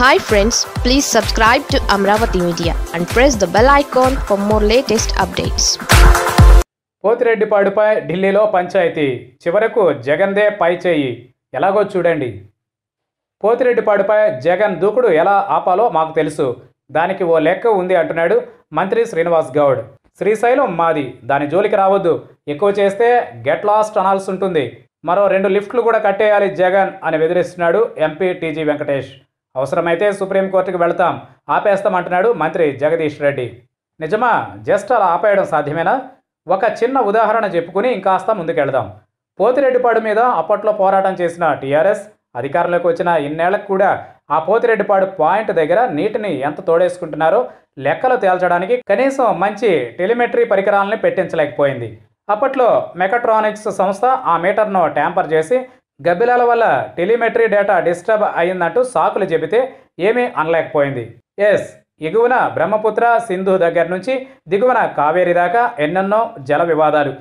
hi friends please subscribe to Amaravati media and press the bell icon for more latest updates పోతిరెడ్డిపాడుపై ఢిల్లీలో పంచాయతీ చివరకు they పై చేయి ఎలాగో చూడండి పోతిరెడ్డిపాడుపై జగన్ దూకుడు ఎలా ఆపాలో మాకు తెలుసు దానికి ఓ లెక్క ఉంది అంటున్నాడు మంత్రి శ్రీనివాస్ గౌడ్ శ్రీశైలం మాది దాని జోలికి రావద్దు ఎక్కువ చేస్తే గెట్ లాస్ట్ అనాల్సి ఉంటుంది మరో రెండు లిఫ్ట్లు కూడా కట్టేయాలి జగన్ అని బెదిరిస్తున్నాడు ఎంపీ టీజీ వెంకటేష్ అవసరమైతే సుప్రీంకోర్టుకు వెళతాం ఆపేస్తామంటున్నాడు మంత్రి జగదీష్ రెడ్డి నిజమా జస్ట్ అలా ఆపేయడం సాధ్యమేనా ఒక చిన్న ఉదాహరణ చెప్పుకుని ఇంకాస్త ముందుకెళదాం పోతిరెడ్డిపాడు మీద అప్పట్లో పోరాటం చేసిన టీఆర్ఎస్ అధికారంలోకి వచ్చిన ఇన్నేళ్లకు కూడా ఆ పోతిరెడ్డిపాడు పాయింట్ దగ్గర నీటిని ఎంత తోడేసుకుంటున్నారో లెక్కలు తేల్చడానికి కనీసం మంచి టెలిమెట్రీ పరికరాలని పెట్టించలేకపోయింది అప్పట్లో మెకట్రానిక్స్ సంస్థ ఆ మీటర్ను ట్యాంపర్ చేసి గబ్బిలాల వల్ల టెలిమెట్రీ డేటా డిస్టర్బ్ అయిందంటూ సాకులు చెబితే ఏమీ అనలేకపోయింది ఎస్ ఎగువన బ్రహ్మపుత్ర సింధు దగ్గర నుంచి దిగువన కావేరి దాకా ఎన్నెన్నో జల వివాదాలు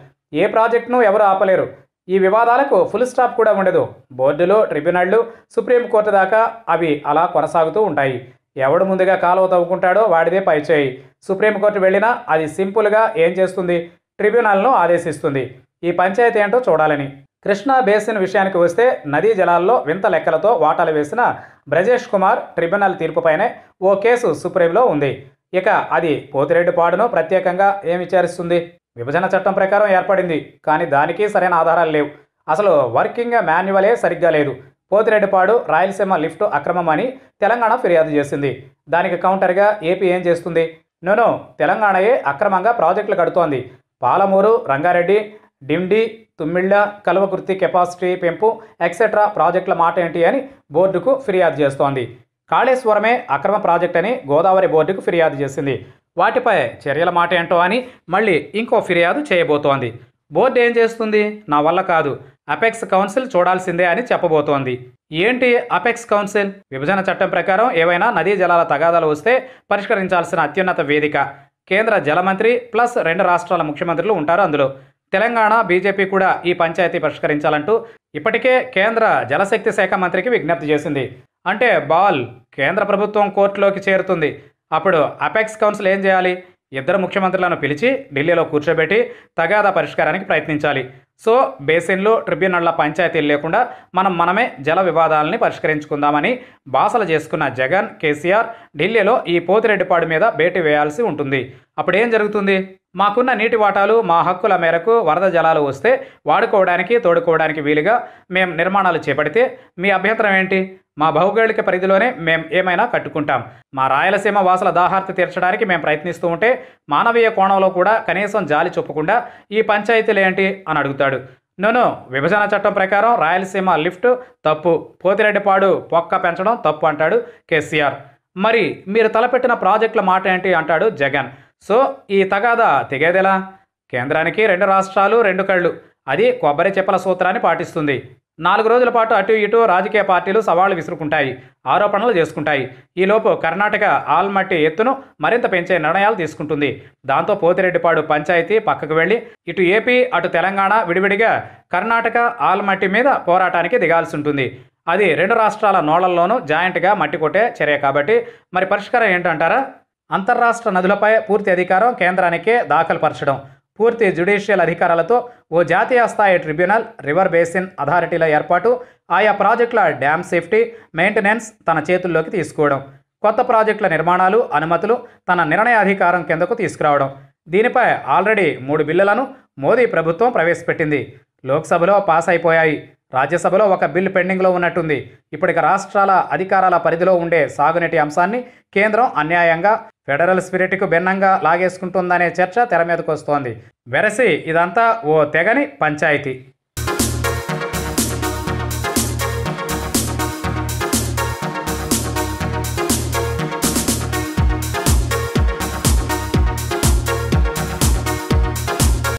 ఏ ప్రాజెక్టును ఎవరు ఆపలేరు ఈ వివాదాలకు ఫుల్ స్టాప్ కూడా ఉండదు బోర్డులు ట్రిబ్యునళ్లు సుప్రీంకోర్టు దాకా అవి అలా కొనసాగుతూ ఉంటాయి ఎవడు ముందుగా కాలువ తవ్వుకుంటాడో వాడిదే పైచేయి సుప్రీంకోర్టు వెళ్ళినా అది సింపుల్గా ఏం చేస్తుంది ట్రిబ్యునల్ను ఆదేశిస్తుంది ఈ పంచాయతీ ఏంటో చూడాలని కృష్ణా బేసిన్ విషయానికి వస్తే నదీ జలాల్లో వింత లెక్కలతో వాటాలు వేసిన బ్రజేష్ కుమార్ ట్రిబ్యునల్ తీర్పుపైనే ఓ కేసు సుప్రీంలో ఉంది ఇక అది పోతిరెడ్డి పాడును ప్రత్యేకంగా ఏమి విచారిస్తుంది విభజన చట్టం ప్రకారం ఏర్పడింది కానీ దానికి సరైన ఆధారాలు లేవు అసలు వర్కింగ్ మాన్యువలే సరిగ్గా లేదు పోతిరెడ్డిపాడు రాయలసీమ లిఫ్ట్ అక్రమం అని తెలంగాణ ఫిర్యాదు చేసింది దానికి కౌంటర్గా ఏపీ ఏం చేస్తుంది నేను తెలంగాణయే అక్రమంగా ప్రాజెక్టులు కడుతోంది పాలమూరు రంగారెడ్డి డిండి తుమ్మిళ్ళ కలువకృతి కెపాసిటీ పెంపు ఎక్సెట్రా ప్రాజెక్టుల మాట ఏంటి అని బోర్డుకు ఫిర్యాదు చేస్తోంది కాళేశ్వరమే అక్రమ ప్రాజెక్ట్ అని గోదావరి బోర్డుకు ఫిర్యాదు చేసింది వాటిపై చర్యల మాట ఏంటో అని మళ్ళీ ఇంకో ఫిర్యాదు చేయబోతోంది బోర్డు ఏం చేస్తుంది నా వల్ల కాదు అపెక్స్ కౌన్సిల్ చూడాల్సిందే అని చెప్పబోతోంది ఏంటి అపెక్స్ కౌన్సిల్ విభజన చట్టం ప్రకారం ఏవైనా నదీ జలాల తగాదాలు వస్తే పరిష్కరించాల్సిన అత్యున్నత వేదిక కేంద్ర జలమంత్రి ప్లస్ రెండు రాష్ట్రాల ముఖ్యమంత్రులు ఉంటారు అందులో తెలంగాణ బీజేపీ కూడా ఈ పంచాయతీ పరిష్కరించాలంటూ ఇప్పటికే కేంద్ర జలశక్తి శాఖ మంత్రికి విజ్ఞప్తి చేసింది అంటే బాల్ కేంద్ర ప్రభుత్వం కోర్టులోకి చేరుతుంది అప్పుడు అపెక్స్ కౌన్సిల్ ఏం చేయాలి ఇద్దరు ముఖ్యమంత్రులను పిలిచి ఢిల్లీలో కూర్చోబెట్టి తగాదా పరిష్కారానికి ప్రయత్నించాలి సో బేసిన్లు ట్రిబ్యునళ్ల పంచాయతీలు లేకుండా మనం మనమే జల వివాదాలని పరిష్కరించుకుందామని బాసలు చేసుకున్న జగన్ కేసీఆర్ ఢిల్లీలో ఈ పోతిరెడ్డిపాడు మీద భేటీ వేయాల్సి ఉంటుంది అప్పుడు ఏం జరుగుతుంది మాకున్న నీటి వాటాలు మా హక్కుల మేరకు వరద జలాలు వస్తే వాడుకోవడానికి తోడుకోవడానికి వీలుగా మేము నిర్మాణాలు చేపడితే మీ అభ్యంతరం ఏంటి మా భౌగోళిక పరిధిలోనే మేము ఏమైనా కట్టుకుంటాం మా రాయలసీమ వాసుల దాహార్తి తీర్చడానికి మేము ప్రయత్నిస్తూ ఉంటే మానవీయ కోణంలో కూడా కనీసం జాలి చొప్పకుండా ఈ పంచాయతీలేంటి అని అడుగుతాడు నోను విభజన చట్టం ప్రకారం రాయలసీమ లిఫ్ట్ తప్పు పోతిరెడ్డిపాడు పొక్క పెంచడం తప్పు అంటాడు కేసీఆర్ మరి మీరు తలపెట్టిన ప్రాజెక్టుల మాట ఏంటి అంటాడు జగన్ సో ఈ తగాదా తెగేదెలా కేంద్రానికి రెండు రాష్ట్రాలు రెండు కళ్ళు అది కొబ్బరి చెప్పల సూత్రాన్ని పాటిస్తుంది నాలుగు రోజుల పాటు అటు ఇటు రాజకీయ పార్టీలు సవాళ్లు విసురుకుంటాయి ఆరోపణలు చేసుకుంటాయి ఈలోపు కర్ణాటక ఆల్మట్టి ఎత్తును మరింత పెంచే నిర్ణయాలు తీసుకుంటుంది దాంతో పోతిరెడ్డిపాడు పంచాయతీ పక్కకు వెళ్ళి ఇటు ఏపీ అటు తెలంగాణ విడివిడిగా కర్ణాటక ఆల్మట్టి మీద పోరాటానికి దిగాల్సి ఉంటుంది అది రెండు రాష్ట్రాల నోళ్లల్లోనూ జాయింట్గా మట్టి కొట్టే చర్య కాబట్టి మరి పరిష్కారం ఏంటంటారా అంతర్రాష్ట్ర నదులపై పూర్తి అధికారం కేంద్రానికే దాఖలుపరచడం పూర్తి జ్యుడిషియల్ అధికారాలతో ఓ జాతీయ స్థాయి ట్రిబ్యునల్ రివర్ బేసిన్ అథారిటీల ఏర్పాటు ఆయా ప్రాజెక్టుల డ్యామ్ సేఫ్టీ మెయింటెనెన్స్ తన చేతుల్లోకి తీసుకోవడం కొత్త ప్రాజెక్టుల నిర్మాణాలు అనుమతులు తన నిర్ణయాధికారం కిందకు తీసుకురావడం దీనిపై ఆల్రెడీ మూడు బిల్లులను మోదీ ప్రభుత్వం ప్రవేశపెట్టింది లోక్సభలో పాస్ అయిపోయాయి రాజ్యసభలో ఒక బిల్ పెండింగ్లో ఉన్నట్టుంది ఇప్పటిక రాష్ట్రాల అధికారాల పరిధిలో ఉండే సాగునీటి అంశాన్ని కేంద్రం అన్యాయంగా ఫెడరల్ స్పిరిట్కు భిన్నంగా లాగేసుకుంటుందనే చర్చ తెర మీదకు వస్తోంది వెరసి ఇదంతా ఓ తెగని పంచాయతీ